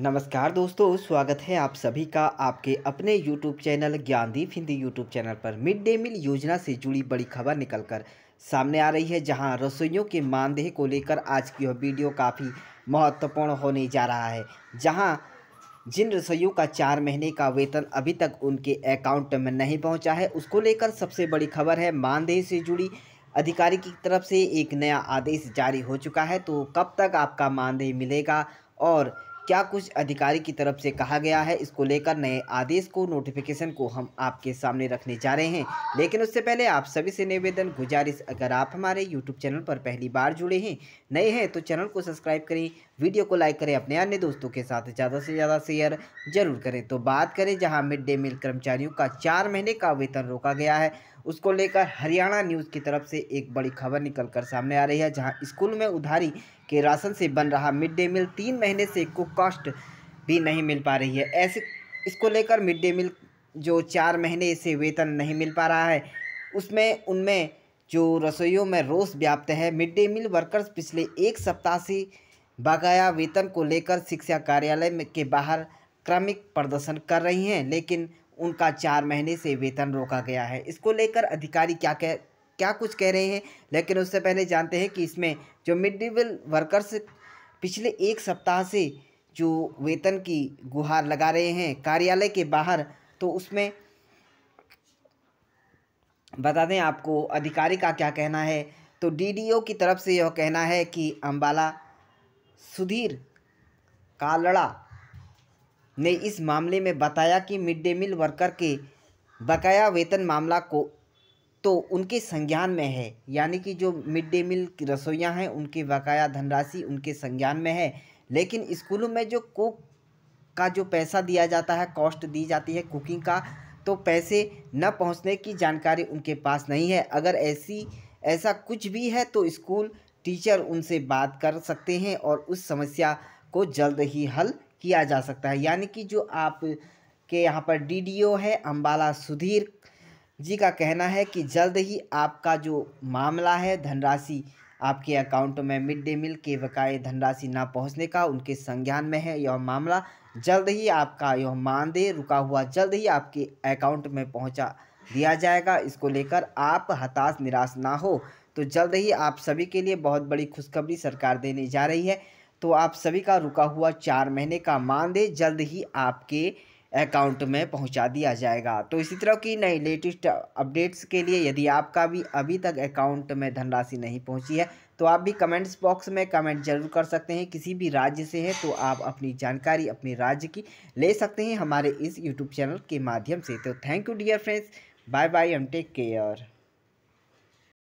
नमस्कार दोस्तों स्वागत है आप सभी का आपके अपने YouTube channel Gyandeep Hindi YouTube channel पर मिड डे मील योजना से जुड़ी बड़ी खबर निकलकर सामने आ रही है जहां रसोइयों के मानदेह को लेकर आज की यह वीडियो काफ़ी महत्वपूर्ण होने जा रहा है जहां जिन रसोइयों का चार महीने का वेतन अभी तक उनके अकाउंट में नहीं पहुँचा है उसको लेकर सबसे बड़ी खबर है मानदेह से जुड़ी अधिकारी की तरफ से एक नया आदेश जारी हो चुका है तो कब तक आपका मानदेय मिलेगा और क्या कुछ अधिकारी की तरफ से कहा गया है इसको लेकर नए आदेश को नोटिफिकेशन को हम आपके सामने रखने जा रहे हैं लेकिन उससे पहले आप सभी से निवेदन गुजारिश अगर आप हमारे यूट्यूब चैनल पर पहली बार जुड़े हैं नए हैं तो चैनल को सब्सक्राइब करें वीडियो को लाइक करें अपने अन्य दोस्तों के साथ ज़्यादा से ज़्यादा शेयर जरूर करें तो बात करें जहाँ मिड डे मील कर्मचारियों का चार महीने का वेतन रोका गया है उसको लेकर हरियाणा न्यूज़ की तरफ से एक बड़ी खबर निकलकर सामने आ रही है जहां स्कूल में उधारी के राशन से बन रहा मिड डे मील तीन महीने से कुक कॉस्ट भी नहीं मिल पा रही है ऐसे इसको लेकर मिड डे मील जो चार महीने से वेतन नहीं मिल पा रहा है उसमें उनमें जो रसोइयों में रोष व्याप्त है मिड डे मील वर्कर्स पिछले एक सप्ताह से बकाया वेतन को लेकर शिक्षा कार्यालय के बाहर क्रमिक प्रदर्शन कर रही हैं लेकिन उनका चार महीने से वेतन रोका गया है इसको लेकर अधिकारी क्या कह क्या कुछ कह रहे हैं लेकिन उससे पहले जानते हैं कि इसमें जो मिड डे वर्कर्स पिछले एक सप्ताह से जो वेतन की गुहार लगा रहे हैं कार्यालय के बाहर तो उसमें बता दें आपको अधिकारी का क्या कहना है तो डीडीओ की तरफ से यह कहना है कि अम्बाला सुधीर कालड़ा ने इस मामले में बताया कि मिड डे मील वर्कर के बकाया वेतन मामला को तो उनके संज्ञान में है यानी कि जो मिड डे मील रसोइयाँ हैं उनके बकाया धनराशि उनके संज्ञान में है लेकिन स्कूलों में जो कुक का जो पैसा दिया जाता है कॉस्ट दी जाती है कुकिंग का तो पैसे न पहुंचने की जानकारी उनके पास नहीं है अगर ऐसी ऐसा कुछ भी है तो स्कूल टीचर उनसे बात कर सकते हैं और उस समस्या को जल्द ही हल किया जा सकता है यानी कि जो आप के यहाँ पर डीडीओ है अम्बाला सुधीर जी का कहना है कि जल्द ही आपका जो मामला है धनराशि आपके अकाउंट में मिड डे मील के बकाए धनराशि ना पहुंचने का उनके संज्ञान में है यह मामला जल्द ही आपका यह मानदेय रुका हुआ जल्द ही आपके अकाउंट में पहुंचा दिया जाएगा इसको लेकर आप हताश निराश ना हो तो जल्द ही आप सभी के लिए बहुत बड़ी खुशखबरी सरकार देने जा रही है तो आप सभी का रुका हुआ चार महीने का मानदेय जल्द ही आपके अकाउंट में पहुंचा दिया जाएगा तो इसी तरह की नई लेटेस्ट अपडेट्स के लिए यदि आपका भी अभी तक अकाउंट में धनराशि नहीं पहुंची है तो आप भी कमेंट्स बॉक्स में कमेंट जरूर कर सकते हैं किसी भी राज्य से हैं तो आप अपनी जानकारी अपने राज्य की ले सकते हैं हमारे इस यूट्यूब चैनल के माध्यम से तो thank you dear friends bye bye um take care